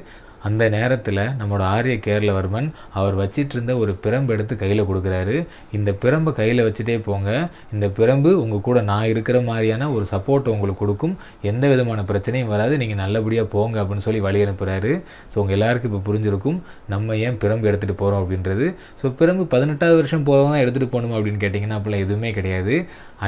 Speaker 1: அந்த நேரத்தில் நம்மளோட ஆரிய கேரளவர்மன் அவர் வச்சிட்டு இருந்த ஒரு பிரம்பு எடுத்து கையில் கொடுக்குறாரு இந்த பிரம்பை கையில் வச்சுட்டே போங்க இந்த பிரம்பு உங்கள் கூட நான் இருக்கிற மாதிரியான ஒரு சப்போர்ட் உங்களுக்கு கொடுக்கும் எந்த விதமான பிரச்சனையும் வராது நீங்கள் நல்லபடியாக போங்க அப்படின்னு சொல்லி வழி அனுப்புகிறாரு ஸோ உங்கள் எல்லாருக்கும் இப்போ புரிஞ்சிருக்கும் நம்ம ஏன் பிரம்பு எடுத்துகிட்டு போகிறோம் அப்படின்றது ஸோ பிரம்பு பதினெட்டாவது வருஷம் போகிறவங்க தான் எடுத்துகிட்டு போகணுமா அப்படின்னு கேட்டிங்கன்னா அப்படிலாம் எதுவுமே கிடையாது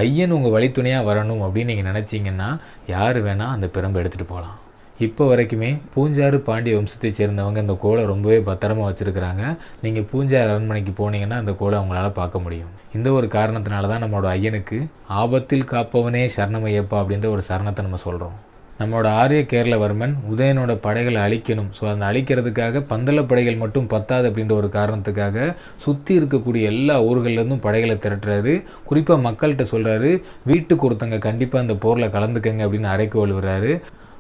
Speaker 1: ஐயன் உங்கள் வழித்துணையாக வரணும் அப்படின்னு நீங்கள் நினச்சிங்கன்னா யார் வேணால் அந்த பிரம்பு எடுத்துகிட்டு போகலாம் இப்போ வரைக்குமே பூஞ்சாறு பாண்டிய வம்சத்தை சேர்ந்தவங்க இந்த கோலை ரொம்பவே பத்திரமாக வச்சுருக்கிறாங்க நீங்கள் பூஞ்சாறு அரண்மனைக்கு போனீங்கன்னா அந்த கோலை அவங்களால பார்க்க முடியும் இந்த ஒரு காரணத்தினால தான் நம்மளோட ஐயனுக்கு ஆபத்தில் காப்பவனே சரணமையப்பா அப்படின்ற ஒரு சரணத்தை நம்ம சொல்கிறோம் நம்மளோட ஆரிய கேரளவர்மன் உதயனோட படைகளை அழிக்கணும் ஸோ அந்த அழிக்கிறதுக்காக பந்தள படைகள் மட்டும் பத்தாது அப்படின்ற ஒரு காரணத்துக்காக சுற்றி இருக்கக்கூடிய எல்லா ஊர்கள்லேருந்தும் படைகளை திரட்டுறாரு குறிப்பாக மக்கள்கிட்ட சொல்கிறாரு வீட்டுக்கு ஒருத்தங்க கண்டிப்பாக அந்த போரில் கலந்துக்கங்க அப்படின்னு அரைக்கு வழுவுறாரு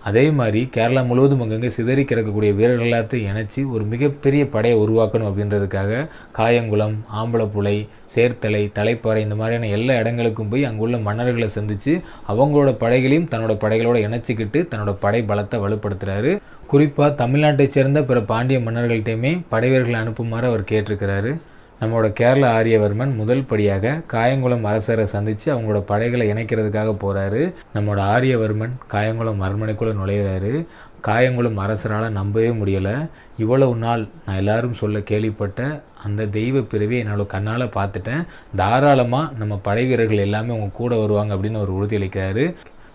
Speaker 1: அதே மாதிரி கேரளா முழுவதும் அங்கங்கே சிதறி கிடக்கக்கூடிய வீரர்கள் எல்லாத்தையும் இணைச்சி ஒரு மிகப்பெரிய படையை உருவாக்கணும் அப்படின்றதுக்காக காயங்குளம் ஆம்பளப்புலை சேர்த்தலை தலைப்பாறை இந்த மாதிரியான எல்லா இடங்களுக்கும் போய் அங்குள்ள மன்னர்களை சந்தித்து அவங்களோட படைகளையும் தன்னோட படைகளோடு இணைச்சிக்கிட்டு தன்னோட படை பலத்தை வலுப்படுத்துகிறாரு குறிப்பாக தமிழ்நாட்டை சேர்ந்த பிற பாண்டிய மன்னர்கள்ட்டையுமே படைவீரர்களை அனுப்புமாறு அவர் கேட்டிருக்கிறாரு நம்மளோட கேரள ஆரியவர்மன் முதல் படியாக காயங்குளம் அரசரை சந்தித்து அவங்களோட படைகளை இணைக்கிறதுக்காக போகிறாரு நம்மளோட ஆரியவர்மன் காயங்குளம் அரண்மனைக்குள்ளே நுழையிறாரு காயங்குளம் அரசரால் நம்பவே முடியலை இவ்வளவு நாள் நான் எல்லாரும் சொல்ல கேள்விப்பட்ட அந்த தெய்வ பிறவியை என்னோட கண்ணால் பார்த்துட்டேன் தாராளமாக நம்ம படை வீரர்கள் எல்லாமே அவங்க கூட வருவாங்க அப்படின்னு அவர் உறுதியளிக்கிறாரு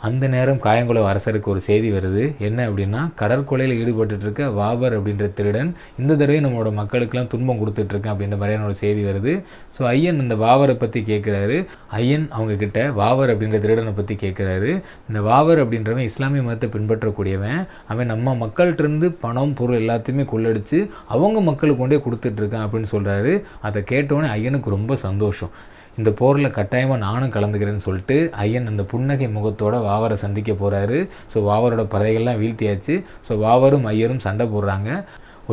Speaker 1: அந்த நேரம் காயங்குளம் அரசருக்கு ஒரு செய்தி வருது என்ன அப்படின்னா கடற்கொலையில் ஈடுபட்டு இருக்க வாபர் அப்படின்ற திருடன் இந்த தடவை நம்மளோட மக்களுக்கெல்லாம் துன்பம் கொடுத்துட்ருக்கேன் அப்படின்ற மாதிரியான ஒரு செய்தி வருது ஸோ ஐயன் இந்த வாவரை பற்றி கேட்குறாரு ஐயன் அவங்க கிட்ட வாவர் அப்படின்ற திருடனை பற்றி கேட்குறாரு இந்த வாவர் அப்படின்றவன் இஸ்லாமிய மதத்தை பின்பற்றக்கூடியவன் அவன் நம்ம மக்கள்கிட்டருந்து பணம் பொருள் எல்லாத்தையுமே கொள்ளடிச்சு அவங்க மக்களுக்கு கொண்டே கொடுத்துட்ருக்கான் அப்படின்னு சொல்கிறாரு அதை கேட்டோடனே ஐயனுக்கு ரொம்ப சந்தோஷம் இந்த போரில் கட்டாயமாக நானும் கலந்துக்கிறேன்னு சொல்லிட்டு ஐயன் அந்த புன்னகை முகத்தோட வாவரை சந்திக்க போகிறாரு ஸோ வாவரோட பறவைகள்லாம் வீழ்த்தியாச்சு ஸோ வாவரும் ஐயரும் சண்டை போடுறாங்க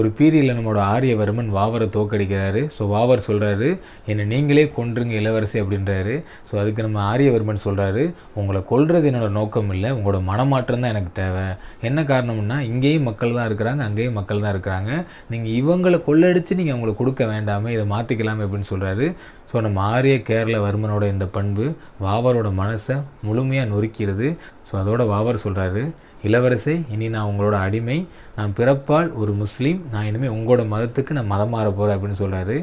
Speaker 1: ஒரு பீரியடில் நம்மளோட ஆரியவர்மன் வாவரை தோக்கடிக்கிறாரு ஸோ வாவர் சொல்கிறாரு என்னை நீங்களே கொன்றுங்க இளவரசி அப்படின்றாரு ஸோ அதுக்கு நம்ம ஆரியவர்மன் சொல்கிறாரு உங்களை கொல்றது என்னோடய நோக்கம் இல்லை உங்களோட மனமாற்றம் தான் எனக்கு தேவை என்ன காரணம்னா இங்கேயும் மக்கள் தான் இருக்கிறாங்க அங்கேயும் மக்கள் தான் இருக்கிறாங்க நீங்கள் இவங்களை கொள்ளடித்து நீங்கள் அவங்களுக்கு கொடுக்க வேண்டாமல் இதை மாற்றிக்கலாமே அப்படின்னு சொல்கிறாரு ஸோ நம்ம ஆரிய கேரளவர்மனோட இந்த பண்பு வாவரோட மனசை முழுமையாக நொறுக்கிறது ஸோ அதோட வாவர் சொல்கிறாரு இளவரசே இனி நான் உங்களோட அடிமை நான் பிறப்பால் ஒரு முஸ்லீம் நான் இனிமேல் உங்களோட மதத்துக்கு நான் மதம் மாற போகிறேன் அப்படின்னு சொல்கிறாரு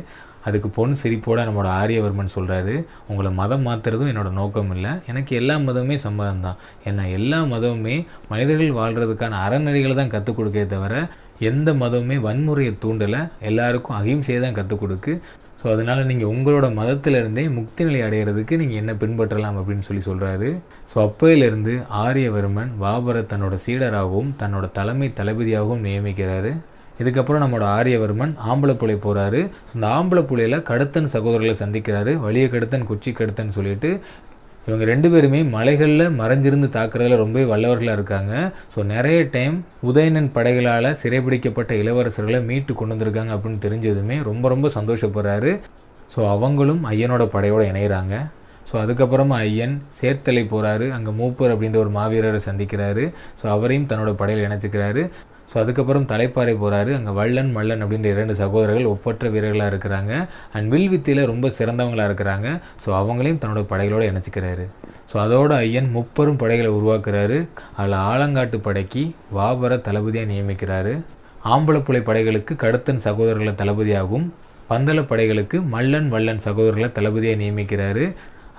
Speaker 1: அதுக்கு பொன் சிரிப்போட நம்மளோட ஆரியவர்மன் சொல்கிறாரு உங்களை மதம் மாற்றுறதும் என்னோடய நோக்கம் இல்லை எனக்கு எல்லா மதமுமே சம்மதம் தான் ஏன்னா எல்லா மதமுமே மனிதர்கள் வாழ்கிறதுக்கான அறநெறிகளை தான் கற்றுக் கொடுக்கே தவிர எந்த மதமுமே வன்முறையை தூண்டலை எல்லாருக்கும் அகிம்சையை தான் கற்றுக் கொடுக்கு ஸோ அதனால் நீங்கள் உங்களோட மதத்திலிருந்தே முக்தி நிலை அடைகிறதுக்கு நீங்கள் என்ன பின்பற்றலாம் அப்படின்னு சொல்லி சொல்கிறாரு ஸோ அப்போயிலிருந்து ஆரியவர்மன் பாபரை தன்னோட சீடராகவும் தன்னோட தலைமை தளபதியாகவும் நியமிக்கிறாரு இதுக்கப்புறம் நம்மளோட ஆரியவர்மன் ஆம்பளப்புலை போகிறாரு அந்த ஆம்பளப்புலையில் கடத்தன் சகோதரர்களை சந்திக்கிறாரு வலிய கடத்தன் குச்சி கடத்தன் சொல்லிட்டு இவங்க ரெண்டு பேருமே மலைகளில் மறைஞ்சிருந்து தாக்குறதுல ரொம்பவே வல்லவர்களாக இருக்காங்க ஸோ நிறைய டைம் உதயணன் படைகளால் சிறைபிடிக்கப்பட்ட இளவரசர்களை மீட்டு கொண்டு வந்திருக்காங்க அப்படின்னு தெரிஞ்சதுமே ரொம்ப ரொம்ப சந்தோஷப்படுறாரு ஸோ அவங்களும் ஐயனோட படையோடு இணைகிறாங்க ஸோ அதுக்கப்புறமா ஐயன் சேர்த்தலை போகிறாரு அங்கே மூப்பர் அப்படின்ற ஒரு மாவீரரை சந்திக்கிறாரு ஸோ அவரையும் தன்னோட படையில் இணைச்சிக்கிறாரு ஸோ அதுக்கப்புறம் தலைப்பாறை போகிறாரு அங்கே வள்ளன் மல்லன் அப்படின்ற இரண்டு சகோதரர்கள் ஒப்பற்ற வீரர்களாக இருக்கிறாங்க அண்ட் வில் வித்தியில் ரொம்ப சிறந்தவங்களாக இருக்கிறாங்க ஸோ அவங்களையும் தன்னோட படைகளோடு இணைச்சிக்கிறாரு ஸோ அதோட ஐயன் முப்பெரும் படைகளை உருவாக்குறாரு அதில் ஆலங்காட்டு படைக்கு வாபர தளபதியாக நியமிக்கிறாரு ஆம்பளப்புலை படைகளுக்கு கடத்தன் சகோதரர்களை தளபதியாகவும் பந்தள படைகளுக்கு மல்லன் வல்லன் சகோதரர்களை தளபதியாக நியமிக்கிறாரு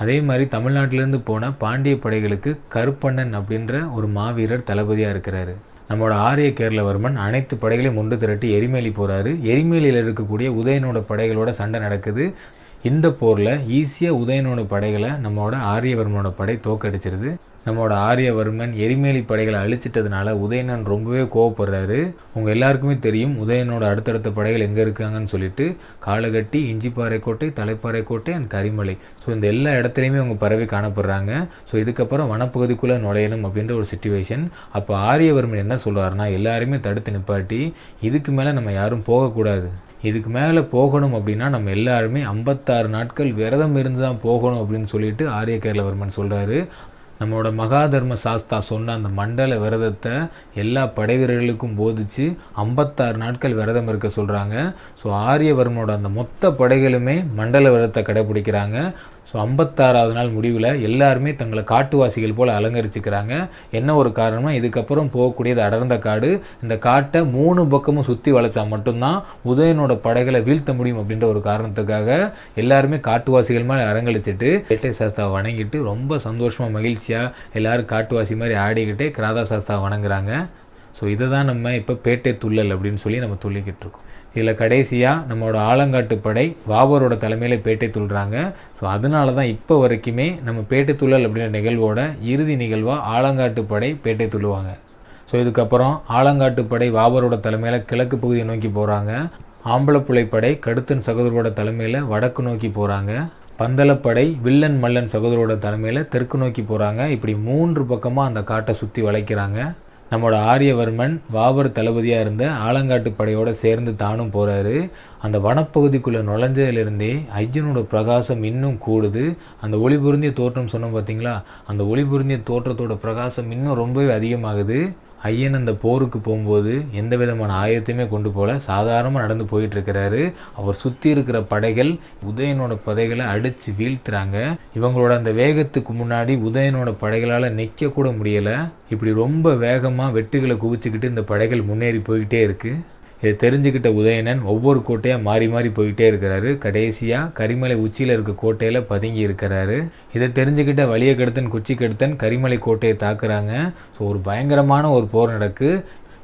Speaker 1: அதே மாதிரி தமிழ்நாட்டிலேருந்து போன பாண்டிய படைகளுக்கு கருப்பண்ணன் அப்படின்ற ஒரு மாவீரர் தளபதியாக இருக்கிறார் நம்மளோட ஆரிய கேரளவர்மன் அனைத்து படைகளையும் ஒன்று திரட்டி எரிமேலி போகிறாரு எரிமேலியில் இருக்கக்கூடிய உதயனோட படைகளோட சண்டை நடக்குது இந்த போரில் ஈஸியாக உதயனோட படைகளை நம்மளோட ஆரியவர்மனோட படை தோக்கடிச்சிருது நம்மளோட ஆரியவர்மன் எரிமேலி படைகளை அழிச்சிட்டதுனால உதயணன் ரொம்பவே கோவப்படுறாரு உங்கள் எல்லாருக்குமே தெரியும் உதயனோட அடுத்தடுத்த படைகள் எங்கே இருக்காங்கன்னு சொல்லிட்டு காலகட்டி இஞ்சிப்பாறை கோட்டை தலைப்பாறை கோட்டை அண்ட் கரிமலை ஸோ இந்த எல்லா இடத்துலையுமே அவங்க பறவை காணப்படுறாங்க ஸோ இதுக்கப்புறம் வனப்பகுதிக்குள்ளே நுழையணும் அப்படின்ற ஒரு சுச்சுவேஷன் அப்போ ஆரியவர்மன் என்ன சொல்கிறாருன்னா எல்லாருமே தடுத்து நிப்பாட்டி இதுக்கு மேலே நம்ம யாரும் போகக்கூடாது இதுக்கு மேலே போகணும் அப்படின்னா நம்ம எல்லாருமே ஐம்பத்தாறு நாட்கள் விரதம் இருந்து தான் போகணும் அப்படின்னு சொல்லிட்டு ஆரிய கேரளவர்மன் சொல்கிறாரு நம்மளோட மகாதர்ம சாஸ்தா சொன்ன அந்த மண்டல விரதத்தை எல்லா படைவீரர்களுக்கும் போதிச்சு ஐம்பத்தாறு நாட்கள் விரதம் இருக்க சொல்கிறாங்க ஸோ ஆரியவர்மனோட அந்த மொத்த படைகளுமே மண்டல விரதத்தை கடைபிடிக்கிறாங்க ஸோ ஐம்பத்தாறாவது நாள் முடிவில் எல்லாருமே தங்களை காட்டுவாசிகள் போல் அலங்கரிச்சுக்கிறாங்க என்ன ஒரு காரணமாக இதுக்கப்புறம் போகக்கூடியது அடர்ந்த காடு இந்த காட்டை மூணு பக்கமும் சுற்றி வளைச்சா மட்டும்தான் உதயனோட படைகளை வீழ்த்த முடியும் அப்படின்ற ஒரு காரணத்துக்காக எல்லாருமே காட்டுவாசிகள் மாதிரி அரங்கழிச்சிட்டு வேட்டை சாஸ்தாவை வணங்கிட்டு ரொம்ப சந்தோஷமாக மகிழ்ச்சியாக எல்லோரும் காட்டுவாசி மாதிரி ஆடிக்கிட்டே கிராதா சாஸ்தாவை வணங்குறாங்க ஸோ இதை தான் நம்ம இப்போ பேட்டை துள்ளல் அப்படின்னு சொல்லி நம்ம துள்ளிக்கிட்டு இருக்கோம் இதில் கடைசியாக நம்மளோட ஆலங்காட்டு படை வாபரோட தலைமையில் பேட்டை துள்ளுறாங்க ஸோ அதனால தான் இப்போ வரைக்குமே நம்ம பேட்டை துள்ளல் அப்படின்ற நிகழ்வோட இறுதி நிகழ்வாக ஆலங்காட்டு படை பேட்டை துள்ளுவாங்க ஸோ இதுக்கப்புறம் ஆலங்காட்டு படை வாபரோட தலைமையில் கிழக்கு பகுதியை நோக்கி போகிறாங்க ஆம்பளப்புழை படை கடுத்தன் சகோதரோட தலைமையில் வடக்கு நோக்கி போகிறாங்க பந்தளப்படை வில்லன் மல்லன் சகோதரோட தலைமையில் தெற்கு நோக்கி போகிறாங்க இப்படி மூன்று பக்கமாக அந்த காட்டை சுற்றி வளைக்கிறாங்க நம்மளோட ஆரியவர்மன் வாபர் தளபதியாக இருந்த ஆலங்காட்டு படையோடு சேர்ந்து தானும் போகிறாரு அந்த வனப்பகுதிக்குள்ளே நுழைஞ்சதுலேருந்தே ஐயனோட பிரகாசம் இன்னும் கூடுது அந்த ஒளி பொருந்திய தோற்றம் சொன்னோம் பார்த்தீங்களா அந்த ஒளி பொருந்திய தோற்றத்தோட பிரகாசம் இன்னும் ரொம்பவே அதிகமாகுது ஐயன் அந்த போருக்கு போகும்போது எந்த விதமான ஆயத்தையுமே கொண்டு போகல சாதாரணமாக நடந்து போயிட்டுருக்கிறாரு அவர் சுற்றி இருக்கிற படைகள் உதயனோட படைகளை அடித்து வீழ்த்துறாங்க இவங்களோட அந்த வேகத்துக்கு முன்னாடி உதயனோட படைகளால் நிற்கக்கூட முடியலை இப்படி ரொம்ப வேகமாக வெட்டுகளை குவிச்சுக்கிட்டு இந்த படைகள் முன்னேறி போய்கிட்டே இருக்குது இதை தெரிஞ்சுக்கிட்ட உதயணன் ஒவ்வொரு கோட்டையாக மாறி மாறி போயிட்டே இருக்கிறாரு கடைசியாக கரிமலை உச்சியில் இருக்க கோட்டையில் பதுங்கி இருக்கிறாரு இதை தெரிஞ்சுக்கிட்ட குச்சி கெடுத்தன் கரிமலை கோட்டையை தாக்குறாங்க ஸோ ஒரு பயங்கரமான ஒரு போர் நடக்கு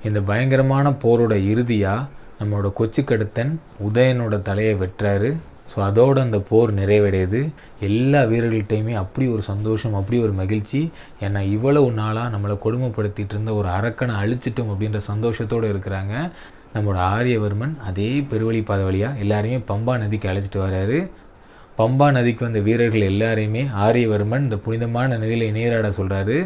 Speaker 1: இந்த பயங்கரமான போரோட இறுதியாக நம்மளோட கெடுத்தன் உதயனோட தலையை வெட்டுறாரு ஸோ அதோடு அந்த போர் நிறைவடையுது எல்லா வீரர்கள்ட்டையுமே அப்படி ஒரு சந்தோஷம் அப்படி ஒரு மகிழ்ச்சி ஏன்னா இவ்வளவு நாளாக நம்மளை கொடுமைப்படுத்திகிட்டு இருந்த ஒரு அரக்கனை அழிச்சிட்டோம் அப்படின்ற சந்தோஷத்தோடு இருக்கிறாங்க நம்மளோட ஆரியவர்மன் அதே பெருவழி பாதை வழியாக எல்லாரையுமே பம்பா நதிக்கு அழைச்சிட்டு வர்றாரு பம்பா நதிக்கு வந்த வீரர்கள் எல்லாரையுமே ஆரியவர்மன் இந்த புனிதமான நதியில் நீராட சொல்கிறாரு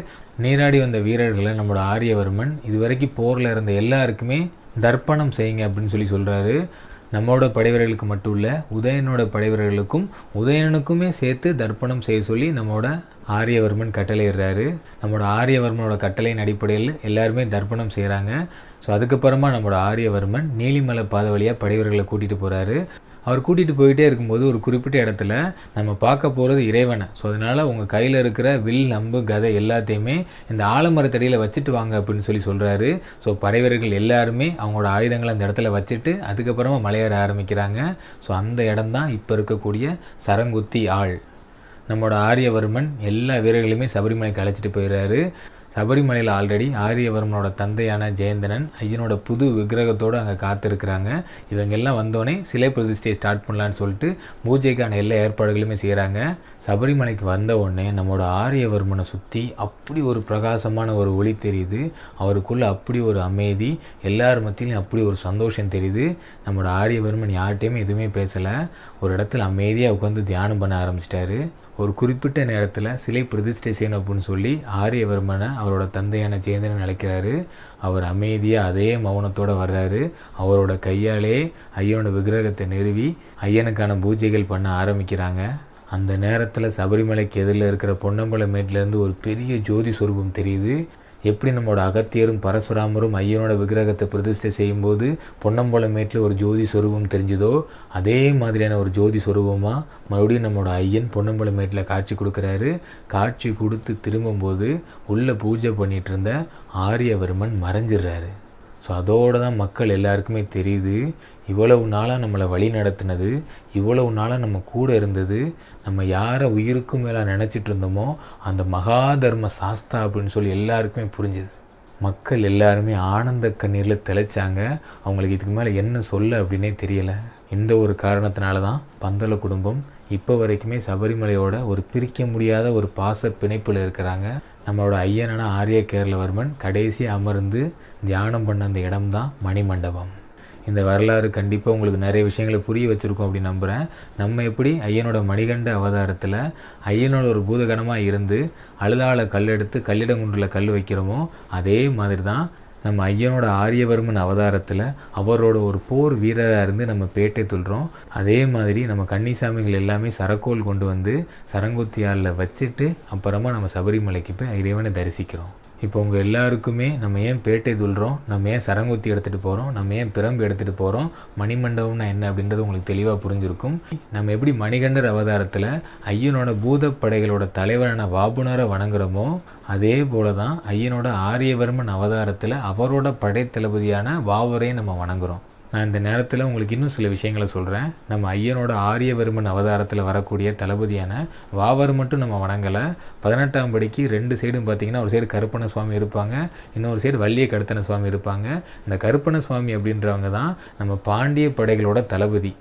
Speaker 1: நீராடி வந்த வீரர்களை நம்மளோட ஆரியவர்மன் இது வரைக்கும் போரில் இருந்த எல்லாருக்குமே தர்ப்பணம் செய்யுங்க அப்படின்னு சொல்லி சொல்கிறாரு நம்மளோட படைவர்களுக்கு மட்டும் இல்லை உதயனோட படைவர்களுக்கும் உதயனுக்குமே சேர்த்து தர்ப்பணம் செய்ய சொல்லி நம்மளோட ஆரியவர்மன் கட்டளையிடுறாரு நம்மளோட ஆரியவர்மனோட கட்டளையின் அடிப்படையில் எல்லாருமே தர்ப்பணம் செய்கிறாங்க ஸோ அதுக்கப்புறமா நம்மளோட ஆரியவர்மன் நீலிமலை பாதை வழியாக படைவர்களை கூட்டிகிட்டு போகிறாரு அவர் கூட்டிகிட்டு போயிட்டே இருக்கும்போது ஒரு குறிப்பிட்ட இடத்துல நம்ம பார்க்க போகிறது இறைவனை ஸோ அதனால் உங்கள் கையில் இருக்கிற வில் நம்பு கதை எல்லாத்தையுமே இந்த ஆலமரத்தடியில் வச்சுட்டு வாங்க அப்படின்னு சொல்லி சொல்கிறாரு ஸோ பறைவர்கள் எல்லாருமே அவங்களோட ஆயுதங்களை அந்த இடத்துல வச்சுட்டு அதுக்கப்புறமா மலையேற ஆரம்பிக்கிறாங்க ஸோ அந்த இடம் தான் இப்போ இருக்கக்கூடிய சரங்குத்தி ஆள் நம்மளோட ஆரியவர்மன் எல்லா வீரர்களையுமே சபரிமலைக்கு அழைச்சிட்டு போயிடுறாரு சபரிமலையில் ஆல்ரெடி ஆரியவர்மனோட தந்தையான ஜெயந்தனன் ஐயனோட புது விக்கிரகத்தோடு அங்கே காத்திருக்கிறாங்க இவங்கெல்லாம் வந்தோடனே சிலை பிரதிஷ்டையை ஸ்டார்ட் பண்ணலான்னு சொல்லிட்டு பூஜைக்கான எல்லா ஏற்பாடுகளுமே செய்கிறாங்க சபரிமலைக்கு வந்த உடனே நம்மளோட ஆரியவர்மனை சுற்றி அப்படி ஒரு பிரகாசமான ஒரு ஒளி தெரியுது அவருக்குள்ளே அப்படி ஒரு அமைதி எல்லார் மத்தியிலையும் அப்படி ஒரு சந்தோஷம் தெரியுது நம்மளோட ஆரியவர்மன் யார்கிட்டையுமே எதுவுமே பேசலை ஒரு இடத்துல அமைதியாக உட்காந்து தியானம் பண்ண ஆரம்பிச்சிட்டாரு ஒரு குறிப்பிட்ட நேரத்தில் சிலை பிரதிஷ்டை செய்யணும் அப்படின்னு சொல்லி ஆரியவர்மனை அவரோட தந்தையான சேந்திரன் அழைக்கிறாரு அவர் அமைதியாக அதே மௌனத்தோடு வர்றாரு அவரோட கையாலே ஐயனோட விக்கிரகத்தை நிறுவி ஐயனுக்கான பூஜைகள் பண்ண ஆரம்பிக்கிறாங்க அந்த நேரத்தில் சபரிமலைக்கு எதிரில் இருக்கிற பொன்னம்பலமேட்டிலேருந்து ஒரு பெரிய ஜோதி சொரூபம் தெரியுது எப்படி நம்மளோட அகத்தியரும் பரசுராமரும் ஐயனோட விக்கிரகத்தை பிரதிஷ்டை செய்யும்போது பொன்னம்பலமேட்டில் ஒரு ஜோதி சொரூபம் தெரிஞ்சதோ அதே மாதிரியான ஒரு ஜோதி சொரூபமாக மறுபடியும் நம்மளோட ஐயன் பொன்னம்பலமேட்டில் காட்சி கொடுக்குறாரு காட்சி கொடுத்து திரும்பும்போது உள்ளே பூஜை பண்ணிகிட்டு இருந்த ஆரியவர்மன் மறைஞ்சிடுறாரு ஸோ அதோடு தான் மக்கள் எல்லாருக்குமே தெரியுது இவ்வளவு நாளாக நம்மளை வழி நடத்தினது இவ்வளவு நாளாக நம்ம கூட இருந்தது நம்ம யாரை உயிருக்கும் மேலே நினச்சிட்டு இருந்தோமோ அந்த மகா தர்ம சாஸ்தா அப்படின்னு சொல்லி எல்லாருக்குமே புரிஞ்சுது மக்கள் எல்லாருமே ஆனந்த கண்ணீரில் திளைச்சாங்க அவங்களுக்கு இதுக்கு மேலே என்ன சொல்ல அப்படின்னே தெரியலை இந்த ஒரு காரணத்தினால தான் பந்தல குடும்பம் இப்போ வரைக்குமே சபரிமலையோட ஒரு பிரிக்க முடியாத ஒரு பாச பிணைப்பில் இருக்கிறாங்க நம்மளோட ஐயனான ஆரிய கேரளவர்மன் கடைசி அமர்ந்து தியானம் பண்ண அந்த இடம்தான் மணிமண்டபம் இந்த வரலாறு கண்டிப்பாக உங்களுக்கு நிறைய விஷயங்களை புரிய வச்சுருக்கோம் அப்படின்னு நம்புகிறேன் நம்ம எப்படி ஐயனோட மணிகண்ட அவதாரத்தில் ஐயனோட ஒரு பூதகணமாக இருந்து அழுதாள கல் எடுத்து கல்லிடங்குன்றில் கல் வைக்கிறோமோ அதே மாதிரி தான் நம்ம ஐயனோட ஆரியவர்மன் அவதாரத்தில் அவரோட ஒரு போர் வீரராக இருந்து நம்ம பேட்டை துள்கிறோம் அதே மாதிரி நம்ம கன்னிசாமிகள் எல்லாமே சரக்கோல் கொண்டு வந்து சரங்குத்தியாலில் வச்சுட்டு அப்புறமா நம்ம சபரிமலைக்கு போய் இறைவனை தரிசிக்கிறோம் இப்போ உங்கள் எல்லாருக்குமே நம்ம ஏன் பேட்டை துள்கிறோம் நம்ம ஏன் சரங்குத்தி எடுத்துகிட்டு போகிறோம் நம்ம ஏன் பிரம்பு எடுத்துகிட்டு போகிறோம் மணிமண்டபம்னா என்ன அப்படின்றது உங்களுக்கு தெளிவாக புரிஞ்சிருக்கும் நம்ம எப்படி மணிகண்டர் அவதாரத்தில் ஐயனோட பூதப்படைகளோட தலைவரான வாபுனரை வணங்குறோமோ அதே போல தான் ஐயனோட ஆரியவர்மன் அவதாரத்தில் அவரோட படைத்தளபதியான வாவரையும் நம்ம வணங்குகிறோம் நான் இந்த நேரத்தில் உங்களுக்கு இன்னும் சில விஷயங்களை சொல்கிறேன் நம்ம ஐயனோட ஆரியவர்மன் அவதாரத்தில் வரக்கூடிய தளபதியான வாவர் மட்டும் நம்ம வணங்கலை பதினெட்டாம் படிக்கு ரெண்டு சைடும் பார்த்தீங்கன்னா ஒரு சைடு கருப்பண சுவாமி இருப்பாங்க இன்னொரு சைடு வள்ளிய கடத்தன சுவாமி இருப்பாங்க இந்த கருப்பண சுவாமி அப்படின்றவங்க தான் நம்ம பாண்டிய படைகளோட தளபதி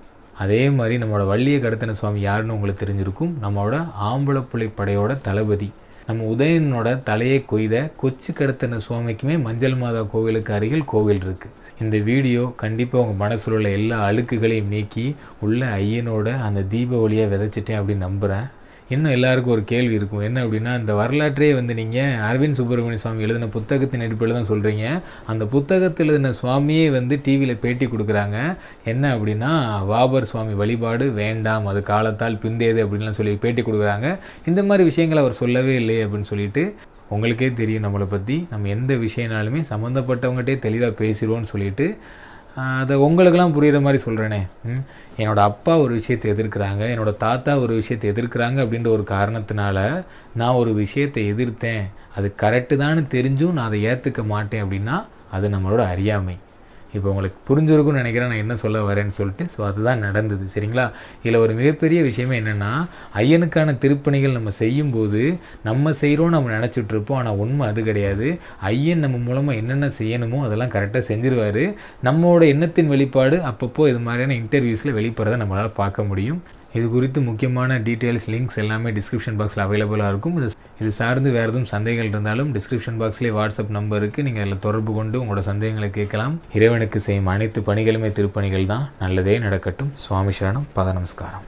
Speaker 1: அதே மாதிரி நம்மளோட வள்ளிய கடத்தன சுவாமி யாருன்னு உங்களுக்கு தெரிஞ்சிருக்கும் நம்மளோட ஆம்பளப்புள்ளை படையோட தளபதி நம்ம உதயனோட தலையை கொய்த கொச்சு கடத்தின சுவாமிக்குமே மஞ்சள் மாதா கோவிலுக்கு அருகில் கோவில் இருக்குது இந்த வீடியோ கண்டிப்பாக உங்கள் மனசில் உள்ள எல்லா அழுக்குகளையும் நீக்கி உள்ள ஐயனோட அந்த தீப ஒளியை விதைச்சிட்டேன் அப்படின்னு நம்புகிறேன் இன்னும் எல்லாருக்கும் ஒரு கேள்வி இருக்கும் என்ன அப்படின்னா இந்த வரலாற்றே வந்து நீங்கள் அரவிந்த் சுப்பிரமணிய சுவாமி எழுதின புத்தகத்தின் அடிப்படையில் தான் சொல்கிறீங்க அந்த புத்தகத்தில் எழுதின சுவாமியே வந்து டிவியில் பேட்டி கொடுக்குறாங்க என்ன அப்படின்னா வாபர் சுவாமி வழிபாடு வேண்டாம் அது காலத்தால் பிந்தையது அப்படின்லாம் சொல்லி பேட்டி கொடுக்குறாங்க இந்த மாதிரி விஷயங்கள் அவர் சொல்லவே இல்லை அப்படின்னு சொல்லிட்டு உங்களுக்கே தெரியும் நம்மளை பற்றி நம்ம எந்த விஷயனாலுமே சம்மந்தப்பட்டவங்ககிட்டே தெளிவாக பேசிடுவோன்னு சொல்லிட்டு அதை உங்களுக்கெல்லாம் புரியுற மாதிரி சொல்கிறேனே என்னோடய அப்பா ஒரு விஷயத்தை எதிர்க்கிறாங்க என்னோடய தாத்தா ஒரு விஷயத்தை எதிர்க்கிறாங்க அப்படின்ற ஒரு காரணத்தினால நான் ஒரு விஷயத்தை எதிர்த்தேன் அது கரெக்டு தான்னு தெரிஞ்சும் நான் அதை ஏற்றுக்க மாட்டேன் அப்படின்னா அது நம்மளோட அறியாமை இப்போ உங்களுக்கு புரிஞ்சிருக்கும்னு நினைக்கிறேன் நான் என்ன சொல்ல வரேன்னு சொல்லிட்டு ஸோ அதுதான் நடந்தது சரிங்களா இதில் ஒரு மிகப்பெரிய விஷயமே என்னென்னா ஐயனுக்கான திருப்பணிகள் நம்ம செய்யும்போது நம்ம செய்கிறோம் நம்ம நினச்சிட்ருப்போம் ஆனால் உண்மை அது கிடையாது ஐயன் நம்ம மூலமாக என்னென்ன செய்யணுமோ அதெல்லாம் கரெக்டாக செஞ்சிருவார் நம்மளோட எண்ணத்தின் வெளிப்பாடு அப்பப்போ இது மாதிரியான இன்டர்வியூஸில் வெளிப்படுறதை நம்மளால் பார்க்க முடியும் இது குறித்து முக்கியமான டீட்டெயில்ஸ் லிங்க்ஸ் எல்லாமே டிஸ்கிரிப்ஷன் பாக்ஸில் அவைலபிளாக இருக்கும் இது இது சார்ந்து வேறு எதுவும் சந்தேகங்கள் இருந்தாலும் டிஸ்கிரிப்ஷன் பாக்ஸ்லேயே வாட்ஸ்அப் நம்பருக்கு நீங்கள் அதில் தொடர்பு கொண்டு உங்களோட சந்தேகங்களை கேட்கலாம் இறைவனுக்கு செய்யும் அனைத்து பணிகளுமே திருப்பணிகள் தான் நல்லதே நடக்கட்டும் சுவாமி சரணம் பத நமஸ்காரம்